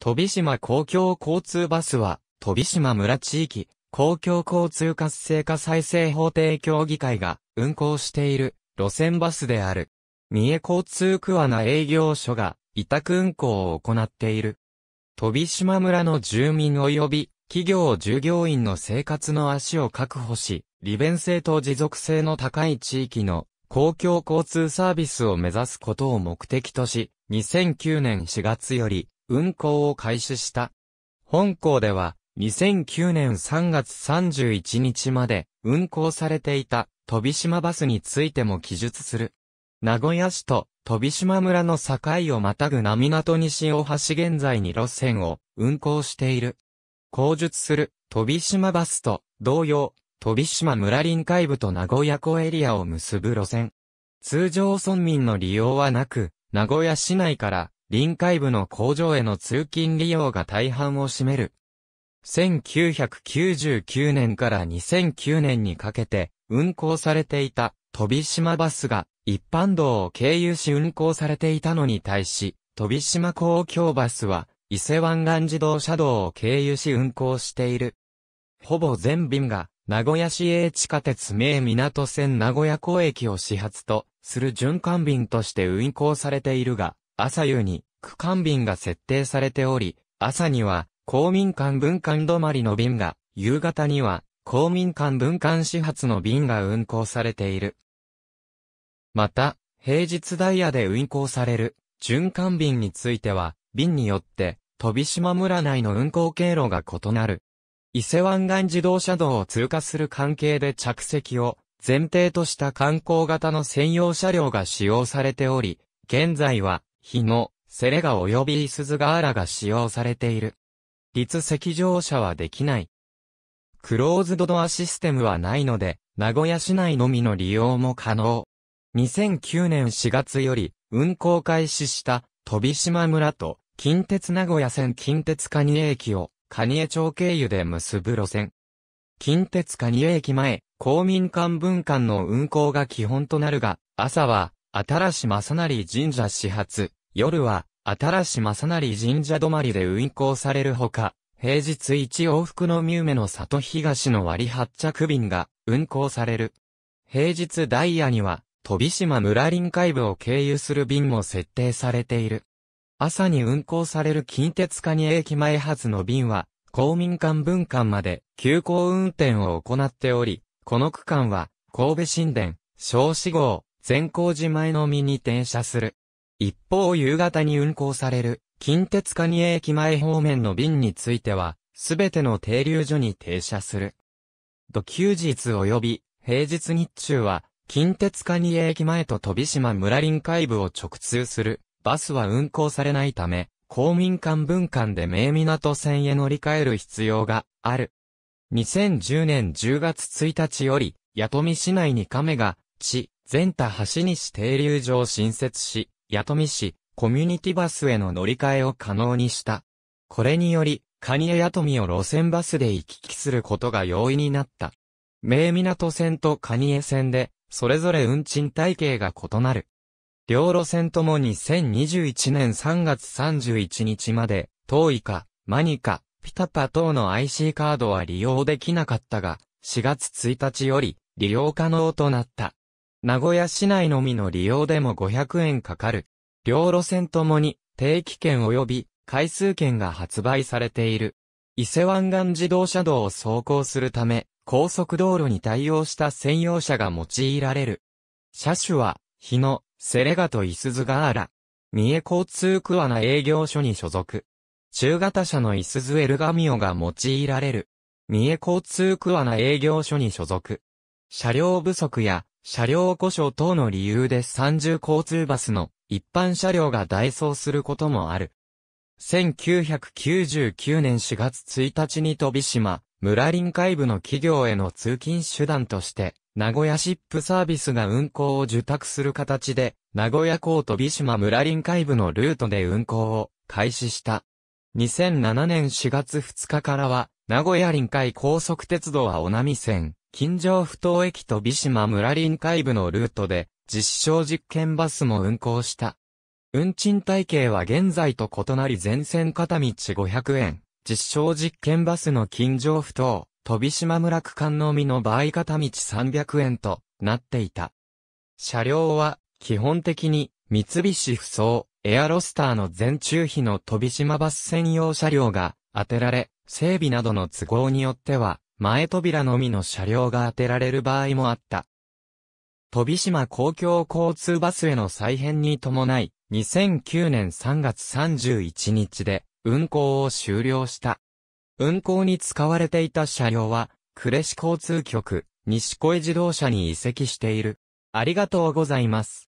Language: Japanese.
飛島公共交通バスは、飛島村地域、公共交通活性化再生法定協議会が運行している路線バスである。三重交通桑な営業所が委託運行を行っている。飛島村の住民及び企業従業員の生活の足を確保し、利便性と持続性の高い地域の公共交通サービスを目指すことを目的とし、2009年4月より運行を開始した。本校では、2009年3月31日まで運行されていた飛島バスについても記述する。名古屋市と飛島村の境をまたぐな港西大橋現在に路線を運行している。口述する飛島バスと同様、飛島村臨海部と名古屋港エリアを結ぶ路線。通常村民の利用はなく、名古屋市内から臨海部の工場への通勤利用が大半を占める。1999年から2009年にかけて運行されていた飛島バスが一般道を経由し運行されていたのに対し、飛島公共バスは伊勢湾岸自動車道を経由し運行している。ほぼ全便が名古屋市営地下鉄名港線名古屋港駅を始発とする循環便として運行されているが、朝夕に区間便が設定されており、朝には公民館分館止まりの便が、夕方には公民館分館始発の便が運行されている。また、平日ダイヤで運行される循環便については、便によって飛島村内の運行経路が異なる。伊勢湾岸自動車道を通過する関係で着席を前提とした観光型の専用車両が使用されており、現在は日野、セレガ及び鈴ヶ原ガーラが使用されている。立席乗車はできない。クローズドドアシステムはないので、名古屋市内のみの利用も可能。2009年4月より運行開始した飛島村と近鉄名古屋線近鉄蟹江駅を蟹江町経由で結ぶ路線。近鉄蟹江駅前、公民館分館の運行が基本となるが、朝は、新し正成神社始発、夜は、新し正成神社泊まりで運行されるほか、平日一往復のミューメの里東の割発着便が運行される。平日ダイヤには、飛島村臨海部を経由する便も設定されている。朝に運行される近鉄蟹駅前発の便は、公民館分館まで急行運転を行っており、この区間は、神戸新田、小志号、善光寺前のみに停車する。一方夕方に運行される近鉄蟹江駅前方面の便については、すべての停留所に停車する。土休日及び平日日中は、近鉄蟹江駅前と飛島村臨海部を直通するバスは運行されないため、公民館分館で名港線へ乗り換える必要がある。2010年10月1日より、八富市内に亀が、地、全田橋西停留所を新設し、弥富市、コミュニティバスへの乗り換えを可能にした。これにより、カニエ弥富を路線バスで行き来することが容易になった。名港線とカニエ線で、それぞれ運賃体系が異なる。両路線とも2021年3月31日まで、遠いイカ、マニカ、ピタパ等の IC カードは利用できなかったが、4月1日より利用可能となった。名古屋市内のみの利用でも500円かかる。両路線ともに定期券及び回数券が発売されている。伊勢湾岸自動車道を走行するため、高速道路に対応した専用車が用いられる。車種は、日野、セレガとイスズガーラ。三重交通クワナ営業所に所属。中型車のイスズエルガミオが用いられる。三重交通クワナ営業所に所属。車両不足や車両故障等の理由で30交通バスの一般車両が代走することもある。1999年4月1日に飛島、村臨海部の企業への通勤手段として、名古屋シップサービスが運行を受託する形で、名古屋港飛島村臨海部のルートで運行を開始した。2007年4月2日からは、名古屋臨海高速鉄道は尾波線、近城不島駅と美島村臨海部のルートで、実証実験バスも運行した。運賃体系は現在と異なり全線片道500円、実証実験バスの近城不島、飛島村区間のみの場合片道300円となっていた。車両は基本的に三菱不走、エアロスターの全中比の飛島バス専用車両が当てられ、整備などの都合によっては前扉のみの車両が当てられる場合もあった。飛島公共交通バスへの再編に伴い、2009年3月31日で運行を終了した。運行に使われていた車両は、呉市交通局、西小江自動車に移籍している。ありがとうございます。